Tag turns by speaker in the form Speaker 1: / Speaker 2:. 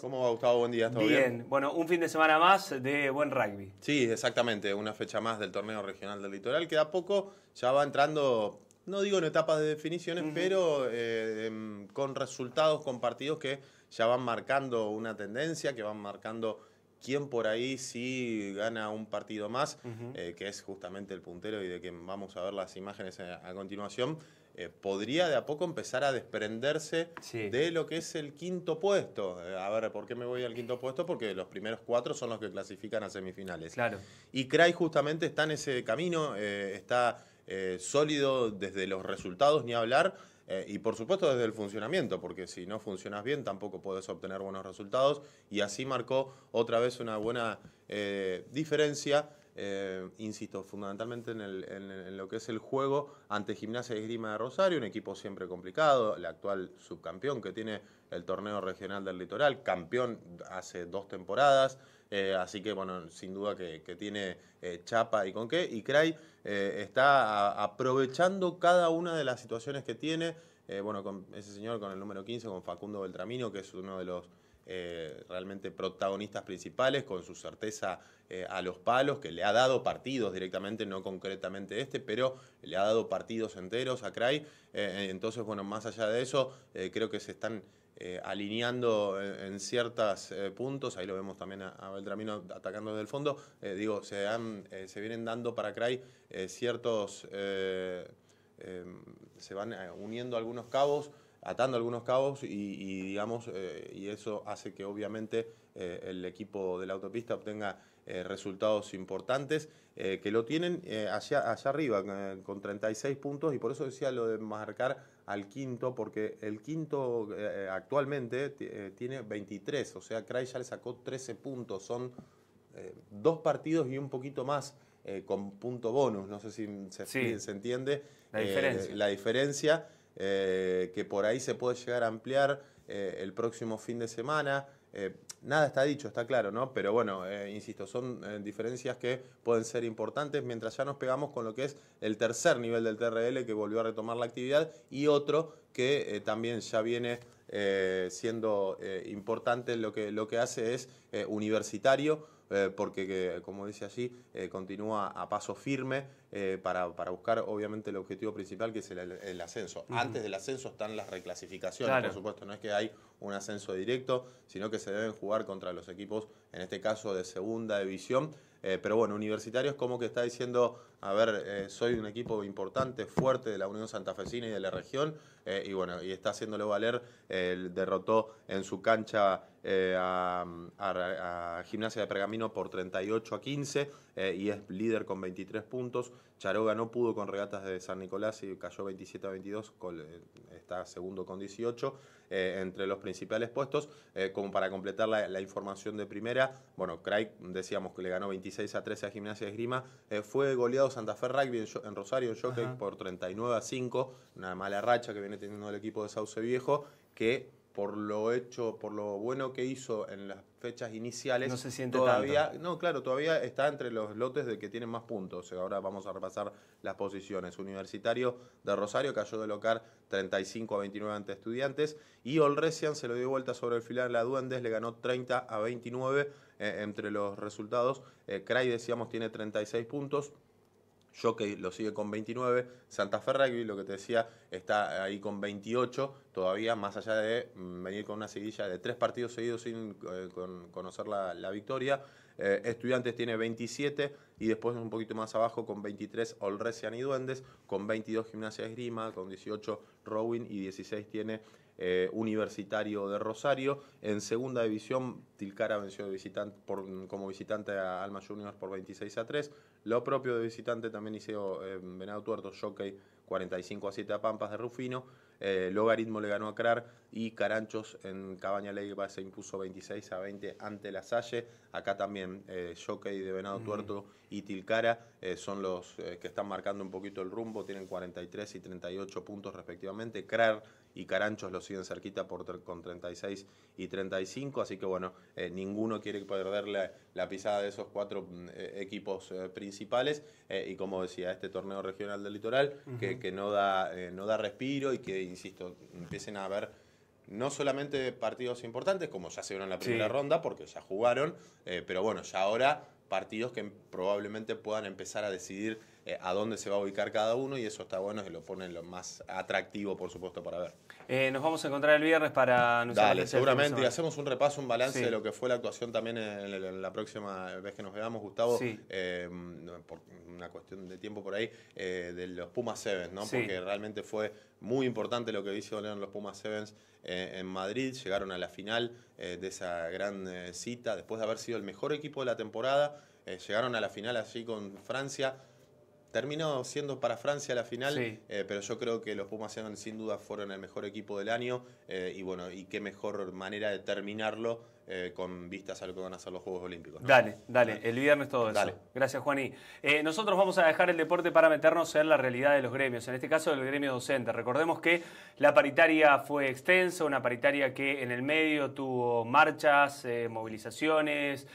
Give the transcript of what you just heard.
Speaker 1: ¿Cómo va Gustavo? Buen día, ¿todo bien? bien? Bueno, un fin de semana más de buen rugby. Sí, exactamente, una fecha más del torneo regional del litoral que a poco ya va entrando, no digo en etapas de definiciones, pero eh, em, con resultados compartidos que ya van marcando una tendencia, que van marcando quién por ahí sí gana un partido más, eh, que es justamente el puntero y de que vamos a ver las imágenes a, continuación, eh, podría de a poco empezar a desprenderse de lo que es el quinto puesto. Eh, a ver, ¿por qué me voy al quinto puesto? Porque los primeros cuatro son los que clasifican a semifinales. Claro. Y Cray justamente está en ese camino, está sólido desde los resultados, ni hablar eh, y por supuesto desde el funcionamiento, porque si no funcionas bien tampoco puedes obtener buenos resultados. Y así marcó otra vez una buena eh, diferencia eh, insisto, fundamentalmente en, lo que es el juego ante Gimnasia y Esgrima de Rosario, un equipo siempre complicado, el actual subcampeón que tiene el torneo regional del litoral, campeón hace dos temporadas, eh, así que bueno, sin duda que, tiene eh, chapa y con qué, y Cray está aprovechando cada una de las situaciones que tiene, bueno, con ese señor con el número 15, con Facundo Beltramino, que es uno de los eh, realmente protagonistas principales, con su certeza eh, a los palos, que le ha dado partidos directamente, no concretamente este, pero le ha dado partidos enteros a Cray. Eh, entonces, bueno, más allá de eso, creo que se están alineando en, ciertos puntos. Ahí lo vemos también a, Beltramino atacando desde el fondo. digo, se, se vienen dando para Cray ciertos. se van uniendo algunos cabos atando algunos cabos y, digamos, eh, y eso hace que obviamente eh, el equipo de la autopista obtenga eh, resultados importantes, que lo tienen allá arriba con 36 puntos y por eso decía lo de marcar al quinto, porque el quinto actualmente tiene 23, o sea, Cray ya le sacó 13 puntos, son dos partidos y un poquito más. con punto bonus, no sé si se, entiende La diferencia eh, que por ahí se puede llegar a ampliar eh, el próximo fin de semana. Eh, nada está dicho, está claro, ¿no? Pero bueno, insisto, son diferencias que pueden ser importantes mientras ya nos pegamos con lo que es el tercer nivel del TRL que volvió a retomar la actividad y otro que también ya viene siendo importante, lo que, lo que hace es universitario eh, porque, eh, como dice allí, eh, continúa a paso firme para, buscar, obviamente, el objetivo principal, que es el, ascenso. Antes del ascenso están las reclasificaciones, por supuesto, no es que hay un ascenso directo, sino que se deben jugar contra los equipos, en este caso, de segunda división. pero bueno, universitarios como que está diciendo, a ver, soy un equipo importante, fuerte de la Unión Santafesina y de la región, y bueno, y está haciéndolo valer, derrotó en su cancha a, Gimnasia de Pergamino por 38 a 15 eh, y es líder con 23 puntos. Charoga no pudo con regatas de San Nicolás y cayó 27 a 22, eh, está segundo con 18 eh, entre los principales puestos. como para completar la, información de primera, bueno, Craig decíamos que le ganó 26 a 13 a Gimnasia de Esgrima. fue goleado Santa Fe Rugby en, Rosario, en Jockey, por 39 a 5, una mala racha que viene teniendo el equipo de Sauce Viejo que por lo hecho, por lo bueno que hizo en las fechas iniciales, no se siente todavía, no, claro, todavía está entre los lotes de que tienen más puntos. Ahora vamos a repasar las posiciones. Universitario de Rosario cayó de locar 35 a 29 ante Estudiantes y Olresian se lo dio vuelta sobre el filar la Duendes, le ganó 30 a 29 eh, entre los resultados. Eh, Cray decíamos tiene 36 puntos, Jockey lo sigue con 29, Santa ferragui, lo que te decía, está ahí con 28 todavía más allá de mm, venir con una seguilla de tres partidos seguidos sin eh, conocer la, victoria. Eh, estudiantes tiene 27 y después un poquito más abajo con 23 Olresian y Duendes, con 22 Gimnasia Esgrima, con 18 Rowing y 16 tiene eh, Universitario de Rosario. En segunda división, Tilcara venció como visitante a Alma Juniors por 26 a 3. Lo propio de visitante también hizo Venado Tuerto, Jockey 45 a 7 a Pampas de Rufino. Eh, Logaritmo le ganó a Crar y Caranchos en Cabaña Leiva se impuso 26 a 20 ante La Salle. Acá también eh, de Venado mm. Tuerto y Tilcara eh, son los eh, que están marcando un poquito el rumbo, tienen 43 y 38 puntos respectivamente. Crar y Caranchos lo siguen cerquita por, con 36 y 35, así que bueno, eh, ninguno quiere perder la, pisada de esos cuatro mm, eh, equipos eh, principales y como decía, este torneo regional del litoral que, no, da, no da respiro y que, insisto, empiecen a haber no solamente partidos importantes, como ya se vieron en la primera ronda, porque ya jugaron, pero bueno, ya ahora partidos que probablemente puedan empezar a decidir eh, a dónde se va a ubicar cada uno y eso está bueno, que lo ponen lo más atractivo, por supuesto, para ver. Eh, nos vamos a encontrar el viernes para anunciar. Dale, seguramente, y hacemos un repaso, un balance de lo que fue la actuación también en, la próxima vez que nos veamos, Gustavo, eh, por una cuestión de tiempo por ahí, de los Pumas Sevens, ¿no? Porque realmente fue muy importante lo que hicieron los Pumas Sevens eh, en Madrid, llegaron a la final eh, de esa gran eh, cita, después de haber sido el mejor equipo de la temporada, llegaron a la final allí con Francia Terminó siendo para Francia la final, eh, pero yo creo que los Pumas sin duda fueron el mejor equipo del año eh, y bueno, y qué mejor manera de terminarlo eh, con vistas a lo que van a ser los Juegos Olímpicos. Dale, dale, el viernes todo eso. Gracias, Juaní. nosotros vamos a dejar el deporte para meternos en la realidad de los gremios, en este caso del gremio docente. Recordemos que la paritaria fue extensa, una paritaria que en el medio tuvo marchas, movilizaciones.